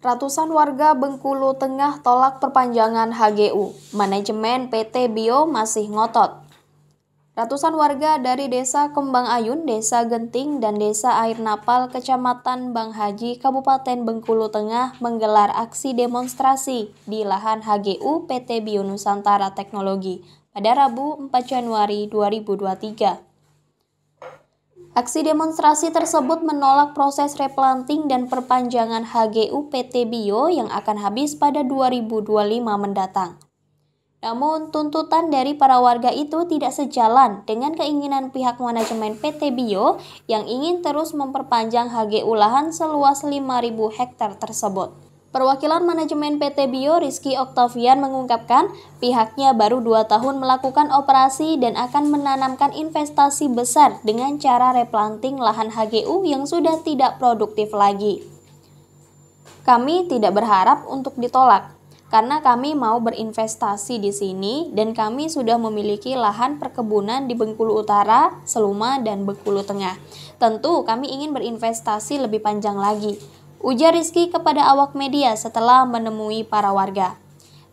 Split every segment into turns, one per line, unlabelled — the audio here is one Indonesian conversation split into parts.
Ratusan warga Bengkulu Tengah tolak perpanjangan HGU. Manajemen PT Bio masih ngotot. Ratusan warga dari Desa Kembang Ayun, Desa Genting, dan Desa Air Napal, Kecamatan Bang Haji, Kabupaten Bengkulu Tengah menggelar aksi demonstrasi di lahan HGU PT Bio Nusantara Teknologi pada Rabu 4 Januari 2023. Aksi demonstrasi tersebut menolak proses replanting dan perpanjangan HGU PT Bio yang akan habis pada 2025 mendatang. Namun, tuntutan dari para warga itu tidak sejalan dengan keinginan pihak manajemen PT Bio yang ingin terus memperpanjang HGU lahan seluas 5.000 hektar tersebut. Perwakilan manajemen PT Bio Rizky Oktavian mengungkapkan pihaknya baru dua tahun melakukan operasi dan akan menanamkan investasi besar dengan cara replanting lahan HGU yang sudah tidak produktif lagi. Kami tidak berharap untuk ditolak, karena kami mau berinvestasi di sini dan kami sudah memiliki lahan perkebunan di Bengkulu Utara, Seluma, dan Bengkulu Tengah. Tentu kami ingin berinvestasi lebih panjang lagi. Ujar Rizky kepada awak media setelah menemui para warga.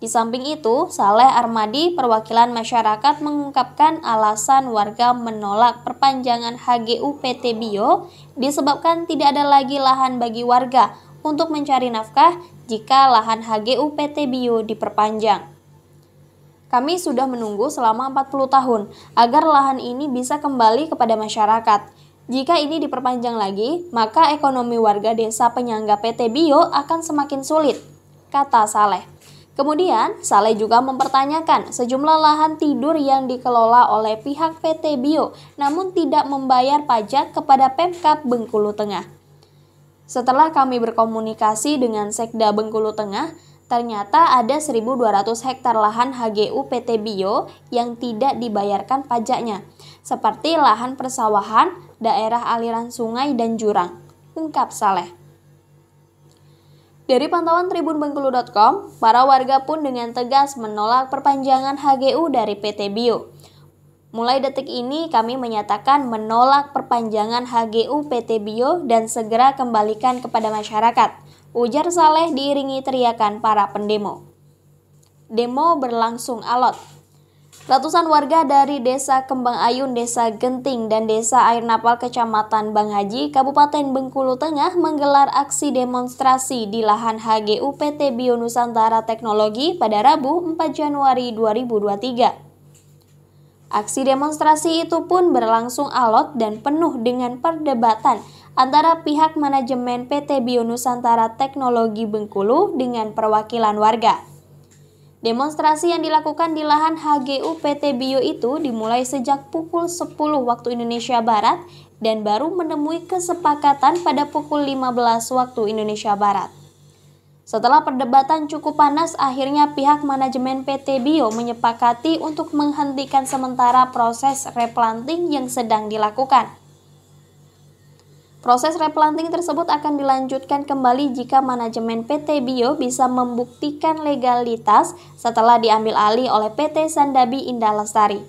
Di samping itu, Saleh Armadi, perwakilan masyarakat mengungkapkan alasan warga menolak perpanjangan HGU PT Bio disebabkan tidak ada lagi lahan bagi warga untuk mencari nafkah jika lahan HGU PT Bio diperpanjang. Kami sudah menunggu selama 40 tahun agar lahan ini bisa kembali kepada masyarakat. Jika ini diperpanjang lagi, maka ekonomi warga desa penyangga PT Bio akan semakin sulit, kata Saleh. Kemudian, Saleh juga mempertanyakan sejumlah lahan tidur yang dikelola oleh pihak PT Bio namun tidak membayar pajak kepada Pemkap Bengkulu Tengah. Setelah kami berkomunikasi dengan Sekda Bengkulu Tengah, ternyata ada 1.200 hektar lahan HGU PT Bio yang tidak dibayarkan pajaknya seperti lahan persawahan, daerah aliran sungai, dan jurang, ungkap Saleh. Dari pantauan tribunbengkulu.com, para warga pun dengan tegas menolak perpanjangan HGU dari PT Bio. Mulai detik ini kami menyatakan menolak perpanjangan HGU PT Bio dan segera kembalikan kepada masyarakat, ujar Saleh diiringi teriakan para pendemo. Demo berlangsung alot, Ratusan warga dari Desa Kembang Ayun, Desa Genting, dan Desa Air Napal Kecamatan Bang Haji, Kabupaten Bengkulu Tengah menggelar aksi demonstrasi di lahan HGU PT Bio Nusantara Teknologi pada Rabu 4 Januari 2023. Aksi demonstrasi itu pun berlangsung alot dan penuh dengan perdebatan antara pihak manajemen PT Bio Nusantara Teknologi Bengkulu dengan perwakilan warga. Demonstrasi yang dilakukan di lahan HGU PT Bio itu dimulai sejak pukul 10 waktu Indonesia Barat dan baru menemui kesepakatan pada pukul 15 waktu Indonesia Barat. Setelah perdebatan cukup panas, akhirnya pihak manajemen PT Bio menyepakati untuk menghentikan sementara proses replanting yang sedang dilakukan. Proses replanting tersebut akan dilanjutkan kembali jika manajemen PT Bio bisa membuktikan legalitas setelah diambil alih oleh PT Sandabi Indah Lestari.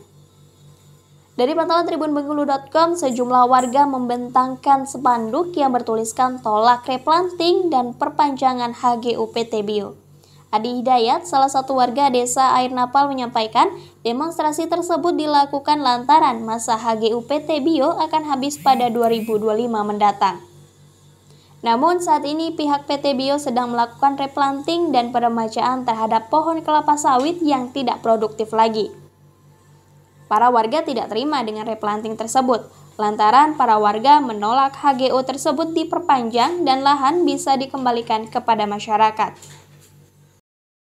Dari pantauan tribunbengkulu.com, sejumlah warga membentangkan spanduk yang bertuliskan tolak replanting dan perpanjangan HGU PT Bio. Adi Hidayat, salah satu warga desa Air Napal menyampaikan, demonstrasi tersebut dilakukan lantaran masa HGUPT Bio akan habis pada 2025 mendatang. Namun saat ini pihak PT Bio sedang melakukan replanting dan peremajaan terhadap pohon kelapa sawit yang tidak produktif lagi. Para warga tidak terima dengan replanting tersebut, lantaran para warga menolak HGU tersebut diperpanjang dan lahan bisa dikembalikan kepada masyarakat.